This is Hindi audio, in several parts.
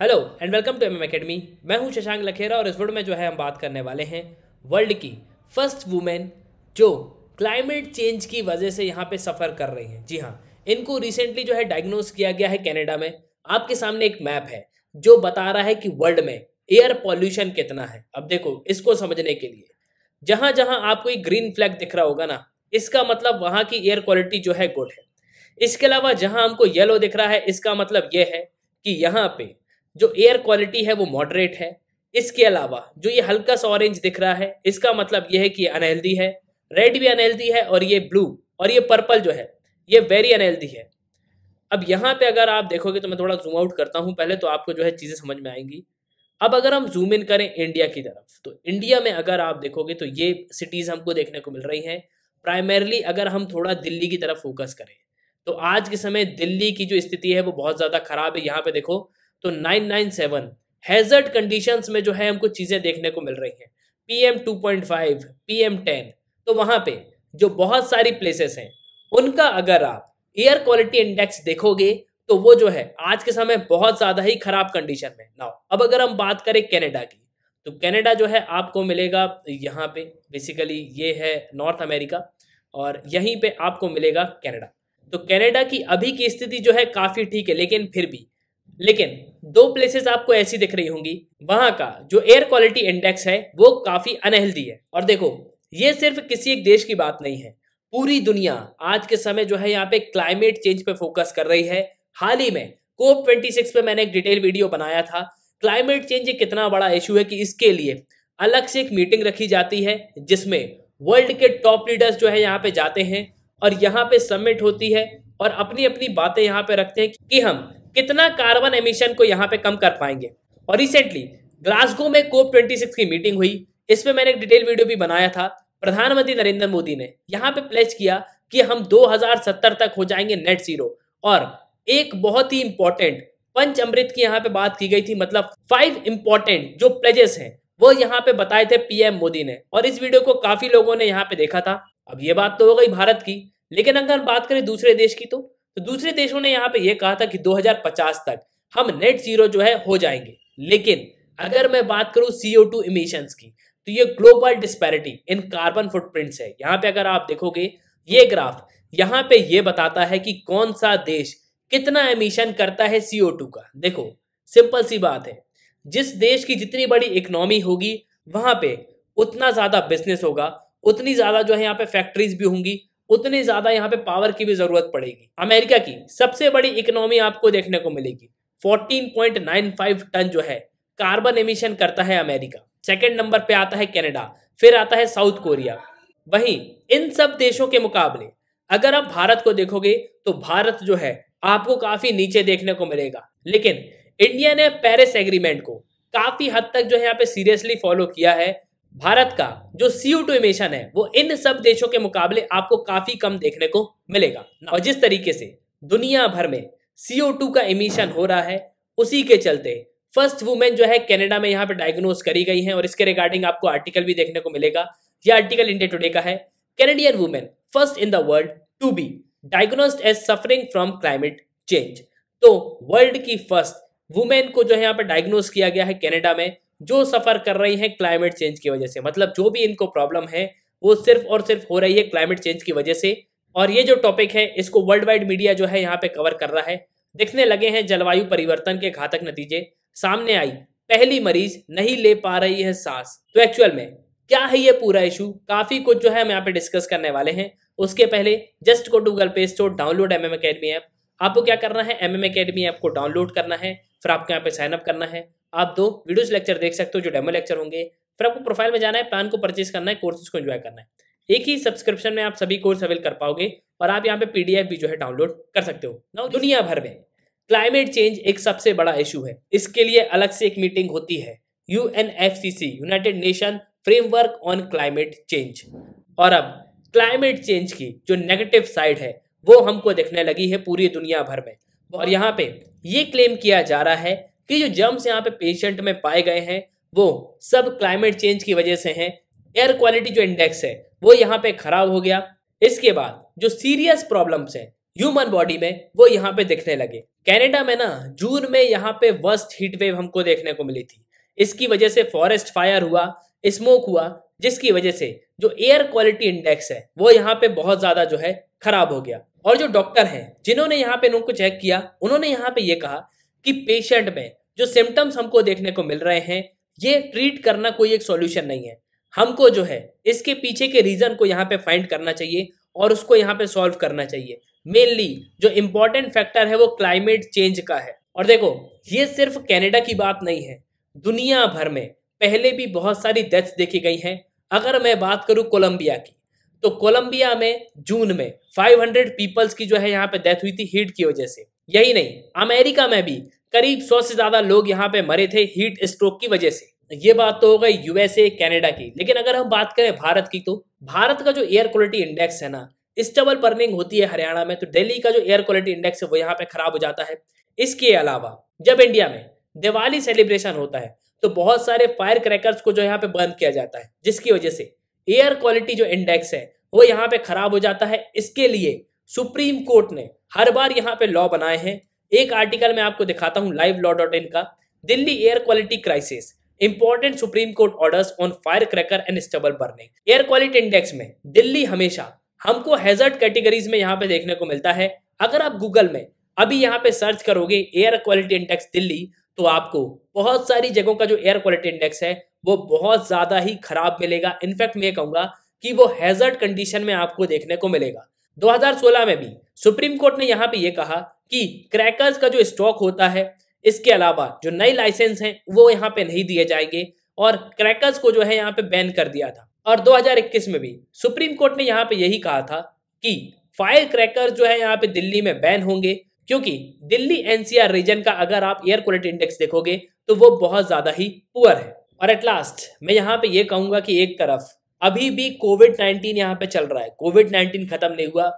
hello and welcome to M academy academy मैं हूं शशांक लखेरा और इस वीडियो में जो है हम बात करने वाले हैं वर्ल्ड की फर्स्ट वुमेन जो क्लाइमेट चेंज की वजह से यहाँ पे सफ़र कर रही हैं जी हां इनको रिसेंटली जो है डायग्नोस किया गया है कनाडा में आपके सामने एक मैप है जो बता रहा है कि वर्ल्ड में एयर पॉल्यूशन कितना है अब देखो इसको समझने के लिए जहाँ जहाँ आपको एक ग्रीन फ्लैग दिख रहा होगा ना इसका मतलब वहाँ की एयर क्वालिटी जो है गुड है इसके अलावा जहाँ हमको येलो दिख रहा है इसका मतलब ये है कि यहाँ पे जो एयर क्वालिटी है वो मॉडरेट है इसके अलावा जो ये हल्का सा ऑरेंज दिख रहा है इसका मतलब यह है कि अनहेल्दी है रेड भी अनहेल्दी है और ये ब्लू और ये पर्पल जो है ये वेरी अनहेल्दी है अब यहाँ पे अगर आप देखोगे तो मैं थोड़ा जूम आउट करता हूँ पहले तो आपको जो है चीज़ें समझ में आएंगी अब अगर हम जूम इन करें इंडिया की तरफ तो इंडिया में अगर आप देखोगे तो ये सिटीज़ हमको देखने को मिल रही हैं प्राइमरली अगर हम थोड़ा दिल्ली की तरफ फोकस करें तो आज के समय दिल्ली की जो स्थिति है वो बहुत ज़्यादा ख़राब है यहाँ पे देखो तो 997 हैजर्ड कंडीशन में जो है हमको चीज़ें देखने को मिल रही हैं पीएम 2.5 पीएम 10 तो वहां पे जो बहुत सारी प्लेसेस हैं उनका अगर आप एयर क्वालिटी इंडेक्स देखोगे तो वो जो है आज के समय बहुत ज़्यादा ही खराब कंडीशन में ना अब अगर हम बात करें कैनेडा की तो कैनेडा जो है आपको मिलेगा यहाँ पे बेसिकली ये है नॉर्थ अमेरिका और यहीं पे आपको मिलेगा कैनेडा तो कैनेडा की अभी की स्थिति जो है काफ़ी ठीक है लेकिन फिर भी लेकिन दो प्लेसेस आपको ऐसी दिख रही होंगी वहां का जो एयर क्वालिटी इंडेक्स है वो काफी अनहेल्दी है और देखो ये सिर्फ किसी एक देश की बात नहीं है पूरी दुनिया आज के समय जो है यहाँ पे क्लाइमेट चेंज पे फोकस कर रही है हाल ही में कोप ट्वेंटी सिक्स पे मैंने एक डिटेल वीडियो बनाया था क्लाइमेट चेंज एक कितना बड़ा इशू है कि इसके लिए अलग से एक मीटिंग रखी जाती है जिसमें वर्ल्ड के टॉप लीडर्स जो है यहाँ पे जाते हैं और यहाँ पे सबमिट होती है और अपनी अपनी बातें यहाँ पे रखते हैं कि हम कितना कार्बन एमिशन को यहाँ पे कम कर पाएंगे और रिसेंटली ग्लासगो में कोप 26 की मीटिंग हुई इसमें मैंने एक डिटेल वीडियो भी बनाया था प्रधानमंत्री नरेंद्र मोदी ने यहाँ पे प्लेज किया कि हम 2070 तक हो जाएंगे नेट जीरो और एक बहुत ही इंपॉर्टेंट पंच अमृत की यहाँ पे बात की गई थी मतलब फाइव इंपॉर्टेंट जो प्लेजेस हैं वो यहाँ पे बताए थे पीएम मोदी ने और इस वीडियो को काफी लोगों ने यहाँ पे देखा था अब ये बात तो हो गई भारत की लेकिन अगर बात करें दूसरे देश की तो तो दूसरे देशों ने यहाँ पे ये कहा था कि 2050 तक हम नेट जीरो जो है हो जाएंगे लेकिन अगर मैं बात करूँ सीओ टू की तो ये global disparity in carbon footprints है यहाँ पे अगर आप देखोगे ये ग्राफ यहाँ पे ये बताता है कि कौन सा देश कितना एमिशन करता है सीओ टू का देखो सिंपल सी बात है जिस देश की जितनी बड़ी इकोनॉमी होगी वहां पे उतना ज़्यादा बिजनेस होगा उतनी ज़्यादा जो है यहाँ पे फैक्ट्रीज भी होंगी उतनी ज्यादा यहाँ पे पावर की भी जरूरत पड़ेगी अमेरिका की सबसे बड़ी इकोनॉमी आपको देखने को मिलेगी 14.95 टन जो है कार्बन एमिशन करता है अमेरिका सेकेंड नंबर पे आता है कनाडा फिर आता है साउथ कोरिया वहीं इन सब देशों के मुकाबले अगर आप भारत को देखोगे तो भारत जो है आपको काफी नीचे देखने को मिलेगा लेकिन इंडिया ने पेरिस एग्रीमेंट को काफी हद तक जो है यहाँ पे सीरियसली फॉलो किया है भारत का जो सीओ टू इमेशन है वो इन सब देशों के मुकाबले आपको काफी कम देखने को मिलेगा और जिस तरीके से दुनिया भर में सीओ टू का इमिशन हो रहा है उसी के चलते फर्स्ट वुमेन जो है कनाडा में यहाँ पे डायग्नोज करी गई हैं और इसके रिगार्डिंग आपको आर्टिकल भी देखने को मिलेगा यह आर्टिकल इंडिया टुडे का है Canadian women first in the world to be diagnosed as suffering from climate change तो वर्ल्ड की फर्स्ट वुमेन को जो है यहाँ पर डायग्नोज किया गया है कनाडा में जो सफ़र कर रही है क्लाइमेट चेंज की वजह से मतलब जो भी इनको प्रॉब्लम है वो सिर्फ और सिर्फ हो रही है क्लाइमेट चेंज की वजह से और ये जो टॉपिक है इसको वर्ल्ड वाइड मीडिया जो है यहाँ पे कवर कर रहा है दिखने लगे हैं जलवायु परिवर्तन के घातक नतीजे सामने आई पहली मरीज नहीं ले पा रही है सांस तो एक्चुअल में क्या है ये पूरा इशू काफी कुछ जो है हम यहाँ पे डिस्कस करने वाले हैं उसके पहले जस्ट को गूगल पे store download M M academy app आपको क्या करना है एम एम अकेडमी ऐप को डाउनलोड करना है फिर आपको यहाँ पे साइन अप करना है आप दो वीडियोस लेक्चर देख सकते हो जो डेमो लेक्चर होंगे फिर आपको प्रोफाइल में जाना है प्लान को परचेज करना है कोर्सेज को एंजॉय करना है एक ही सब्सक्रिप्शन में आप सभी कोर्स अवेल कर पाओगे और आप यहाँ पे पीडीएफ भी जो है डाउनलोड कर सकते हो ना दुनिया भर में क्लाइमेट चेंज एक सबसे बड़ा इशू है इसके लिए अलग से एक मीटिंग होती है U United Nation framework on climate change और अब क्लाइमेट चेंज की जो नेगेटिव साइड है वो हमको देखने लगी है पूरी दुनिया भर में और यहाँ पे ये क्लेम किया जा रहा है कि जो जर्म्स यहाँ पे पेशेंट में पाए गए हैं वो सब क्लाइमेट चेंज की वजह से हैं एयर क्वालिटी जो इंडेक्स है वो यहाँ पे खराब हो गया इसके बाद जो सीरियस प्रॉब्लम्स हैं ह्यूमन बॉडी में वो यहाँ पे दिखने लगे कैनेडा में ना जून में यहाँ पे वर्स्ट हीट वेव हमको देखने को मिली थी इसकी वजह से फॉरेस्ट फायर हुआ स्मोक हुआ जिसकी वजह से जो एयर क्वालिटी इंडेक्स है वो यहाँ पे बहुत ज्यादा जो है खराब हो गया और जो डॉक्टर हैं जिन्होंने यहाँ पे इनको चेक किया उन्होंने यहाँ पे ये कहा कि पेशेंट में जो सिम्टम्स हमको देखने को मिल रहे हैं ये ट्रीट करना कोई एक सॉल्यूशन नहीं है हमको जो है इसके पीछे के रीज़न को यहाँ पे फाइंड करना चाहिए और उसको यहाँ पे सॉल्व करना चाहिए मेनली जो इम्पोर्टेंट फैक्टर है वो क्लाइमेट चेंज का है और देखो ये सिर्फ कैनेडा की बात नहीं है दुनिया भर में पहले भी बहुत सारी डेथ्स देखी गई हैं अगर मैं बात करूँ कोलंबिया की तो कोलंबिया में जून में 500 पीपल्स की जो है यहाँ पे डेथ हुई थी हीट की वजह से यही नहीं अमेरिका में भी करीब सौ से ज्यादा लोग यहाँ पे मरे थे हीट स्ट्रोक की वजह से ये बात तो हो गई यूएसए कनाडा की लेकिन अगर हम बात करें भारत की तो भारत का जो एयर क्वालिटी इंडेक्स है ना स्टबल बर्निंग होती है हरियाणा में तो दिल्ली का जो एयर क्वालिटी इंडेक्स है वो यहाँ पे खराब हो जाता है इसके अलावा जब इंडिया में दिवाली सेलिब्रेशन होता है तो बहुत सारे फायर क्रैकर्स को जो यहाँ पे बंद किया जाता है जिसकी वजह से एयर क्वालिटी जो इंडेक्स है वो यहाँ पे खराब हो जाता है इसके लिए सुप्रीम कोर्ट ने हर बार यहाँ पे लॉ बनाए हैं एक आर्टिकल मैं आपको दिखाता हूँ लाइव लॉ डॉट इन का Delhi air quality crisis important Supreme Court orders on fire cracker and stubble burning air quality index में दिल्ली हमेशा हमको हेजर्ट कैटेगरीज में यहाँ पे देखने को मिलता है अगर आप गूगल में अभी यहाँ पे सर्च करोगे एयर क्वालिटी इंडेक्स दिल्ली तो आपको बहुत सारी जगहों का जो एयर क्वालिटी इंडेक्स है वो बहुत ज्यादा ही खराब मिलेगा इनफैक्ट मैं कहूंगा कि वो हैजर्ड कंडीशन में आपको देखने को मिलेगा 2016 में भी सुप्रीम कोर्ट ने यहाँ पे ये कहा कि क्रैकर्स का जो स्टॉक होता है इसके अलावा जो नए लाइसेंस हैं वो यहाँ पे नहीं दिए जाएंगे और क्रैकर्स को जो है यहाँ पे बैन कर दिया था और 2021 में भी सुप्रीम कोर्ट ने यहाँ पे यही कहा था कि फायर क्रैकर जो है यहाँ पे दिल्ली में बैन होंगे क्योंकि दिल्ली एनसीआर रीजन का अगर आप एयर क्वालिटी इंडेक्स देखोगे तो वो बहुत ज्यादा ही पुअर है और एट लास्ट मैं यहाँ पे ये कहूंगा कि एक तरफ अभी भी कोविड नाइन्टीन यहाँ पे चल रहा है कोविड नाइन्टीन खत्म नहीं हुआ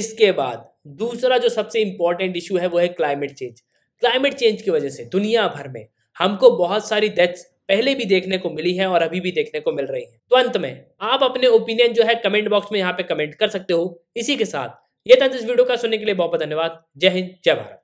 इसके बाद दूसरा जो सबसे इंपॉर्टेंट इशू है वो है क्लाइमेट चेंज क्लाइमेट चेंज की वजह से दुनिया भर में हमको बहुत सारी डेथ्स पहले भी देखने को मिली है और अभी भी देखने को मिल रही है तो अंत में आप अपने ओपिनियन जो है कमेंट बॉक्स में यहाँ पे कमेंट कर सकते हो इसी के साथ ये था इस वीडियो का सुनने के लिए बहुत बहुत धन्यवाद जय हिंद जय भारत